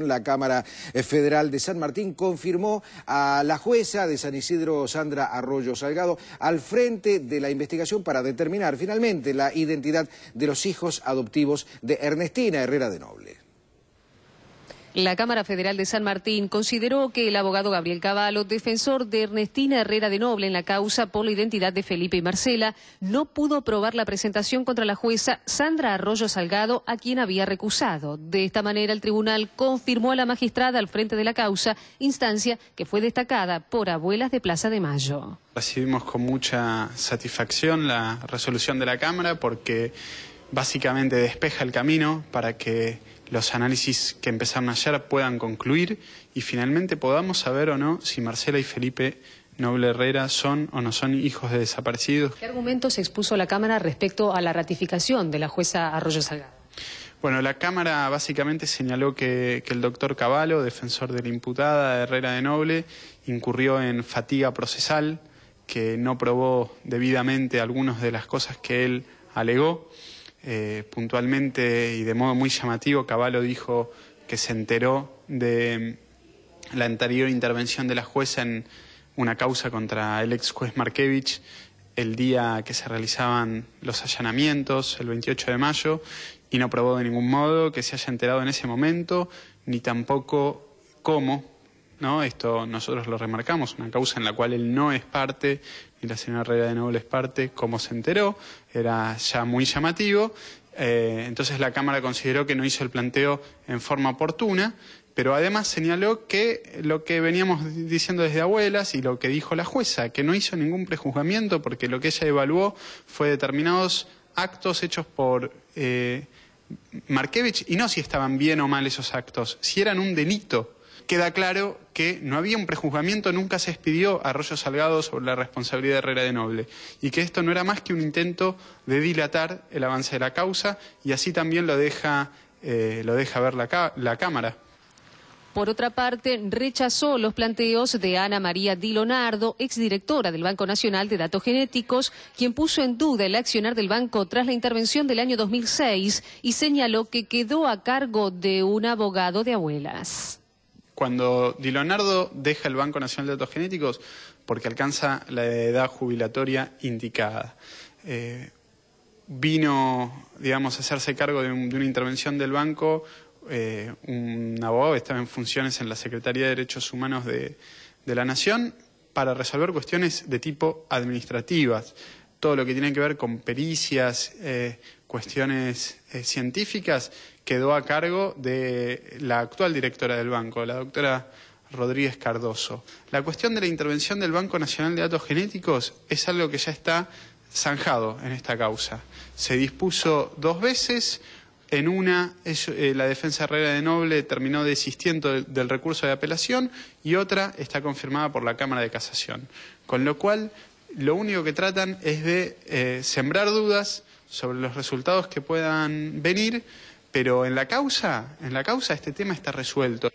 La Cámara eh, Federal de San Martín confirmó a la jueza de San Isidro, Sandra Arroyo Salgado, al frente de la investigación para determinar finalmente la identidad de los hijos adoptivos de Ernestina Herrera de Noble. La Cámara Federal de San Martín consideró que el abogado Gabriel Cavallo, defensor de Ernestina Herrera de Noble en la causa por la identidad de Felipe y Marcela, no pudo probar la presentación contra la jueza Sandra Arroyo Salgado, a quien había recusado. De esta manera, el tribunal confirmó a la magistrada al frente de la causa, instancia que fue destacada por abuelas de Plaza de Mayo. Recibimos con mucha satisfacción la resolución de la Cámara porque básicamente despeja el camino para que los análisis que empezaron ayer puedan concluir y finalmente podamos saber o no si Marcela y Felipe Noble Herrera son o no son hijos de desaparecidos. ¿Qué argumentos expuso la Cámara respecto a la ratificación de la jueza Arroyo Salgado? Bueno, la Cámara básicamente señaló que, el doctor Cavallo, defensor de la imputada Herrera de Noble, incurrió en fatiga procesal, que no probó debidamente algunas de las cosas que él alegó. Eh, puntualmente y de modo muy llamativo, Caballo dijo que se enteró de mm, la anterior intervención de la jueza en una causa contra el ex juez Markevich el día que se realizaban los allanamientos, el 28 de mayo, y no probó de ningún modo que se haya enterado en ese momento, ni tampoco cómo ¿no? Esto nosotros lo remarcamos, una causa en la cual él no es parte, y la señora Herrera de Noble es parte, como se enteró, era ya muy llamativo. Eh, entonces la Cámara consideró que no hizo el planteo en forma oportuna, pero además señaló que lo que veníamos diciendo desde abuelas y lo que dijo la jueza, que no hizo ningún prejuzgamiento porque lo que ella evaluó fue determinados actos hechos por... Eh, Markevich y no si estaban bien o mal esos actos, si eran un delito queda claro que no había un prejuzgamiento, nunca se expidió a Arroyo Salgado sobre la responsabilidad de Herrera de Noble, y que esto no era más que un intento de dilatar el avance de la causa, y así también lo deja, eh, lo deja ver la, la Cámara. Por otra parte, rechazó los planteos de Ana María Di Lonardo, exdirectora del Banco Nacional de Datos Genéticos, quien puso en duda el accionar del banco tras la intervención del año 2006 y señaló que quedó a cargo de un abogado de abuelas. Cuando Di Leonardo deja el Banco Nacional de Datos Genéticos, porque alcanza la edad jubilatoria indicada. Eh, vino, digamos, a hacerse cargo de, una intervención del banco eh, un abogado que estaba en funciones en la Secretaría de Derechos Humanos de, la Nación para resolver cuestiones de tipo administrativas, todo lo que tiene que ver con pericias, eh, cuestiones científicas quedó a cargo de la actual directora del banco, la doctora Rodríguez Cardoso. La cuestión de la intervención del Banco Nacional de Datos Genéticos es algo que ya está zanjado en esta causa. Se dispuso dos veces. En una, eh, la defensa Herrera de Noble terminó desistiendo del recurso de apelación y otra está confirmada por la Cámara de Casación. Con lo cual, lo único que tratan es de eh, sembrar dudas sobre los resultados que puedan venir pero en la causa, en la causa este tema está resuelto.